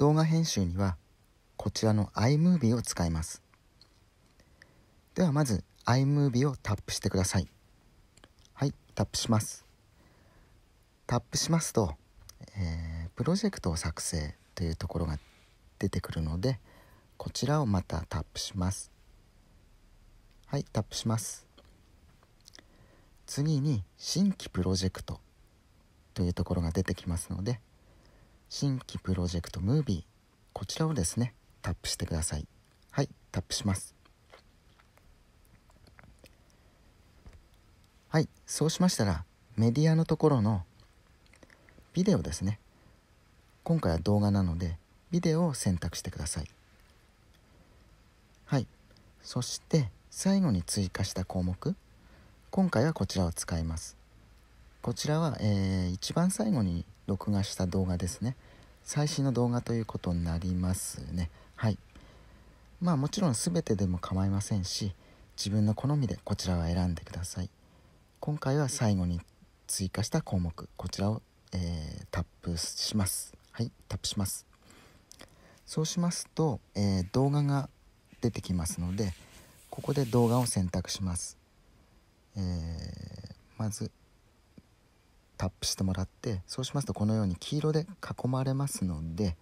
動画編集にはこちらの iMovie を使いますではまず iMovie をタップしてくださいはいタップしますタップしますと、えー、プロジェクトを作成というところが出てくるのでこちらをまたタップしますはいタップします次に新規プロジェクトというところが出てきますので新規プロジェクトムービーこちらをですねタップしてくださいはいタップしますはいそうしましたらメディアのところのビデオですね今回は動画なのでビデオを選択してくださいはいそして最後に追加した項目今回はこちらを使いますこちらは、えー、一番最後に録画した動画ですね最新の動画ということになりますねはいまあもちろん全てでも構いませんし自分の好みでこちらは選んでください今回は最後に追加した項目こちらを、えー、タップしますはいタップしますそうしますと、えー、動画が出てきますのでここで動画を選択します、えー、まずタップしてもらってそうしますとこのように黄色で囲まれますので、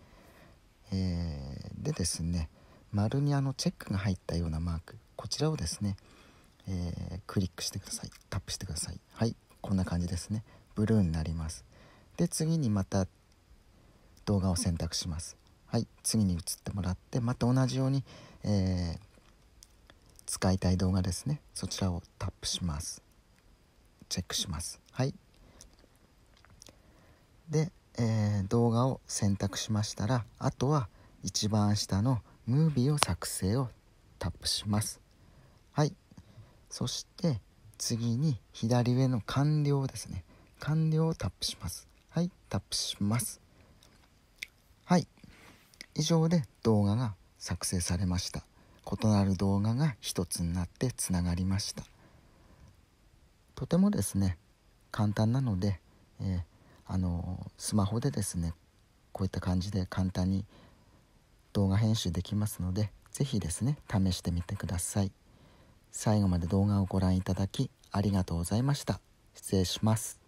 えー、でですね丸にあのチェックが入ったようなマークこちらをですね、えー、クリックしてくださいタップしてくださいはいこんな感じですねブルーになりますで次にまた動画を選択しますはい次に移ってもらってまた同じように、えー、使いたい動画ですねそちらをタップしますチェックしますはいで、えー、動画を選択しましたらあとは一番下の「ムービーを作成」をタップしますはいそして次に左上の「完了」ですね完了をタップしますはいタップしますはい以上で動画が作成されました異なる動画が一つになってつながりましたとてもですね簡単なので、えー、あのスマホでですねこういった感じで簡単に動画編集できますので是非ですね試してみてください最後まで動画をご覧いただきありがとうございました失礼します